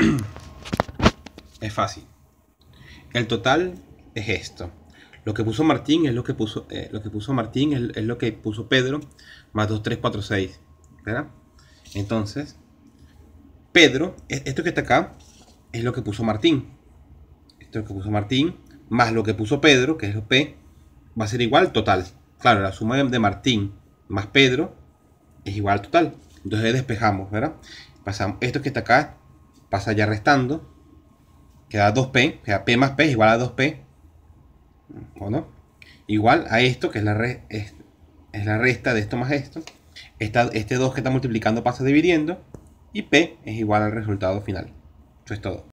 es fácil. El total es esto. Lo que puso Martín es lo que puso, eh, lo que puso Martín es, lo que puso Pedro, más 2, 3, 4, 6. ¿Verdad? Entonces, Pedro, e, esto que está acá, es lo que puso Martín. Esto que puso Martín, más lo que puso Pedro, que es lo P, va a ser igual total. Claro, la suma de Martín más Pedro es igual total. Entonces despejamos, ¿verdad? Pasamos, esto que está acá pasa ya restando, queda 2p, queda p más p es igual a 2p, ¿o no? Igual a esto, que es la, es, la resta de esto más esto, este 2 que está multiplicando pasa dividiendo, y p es igual al resultado final. Eso es todo.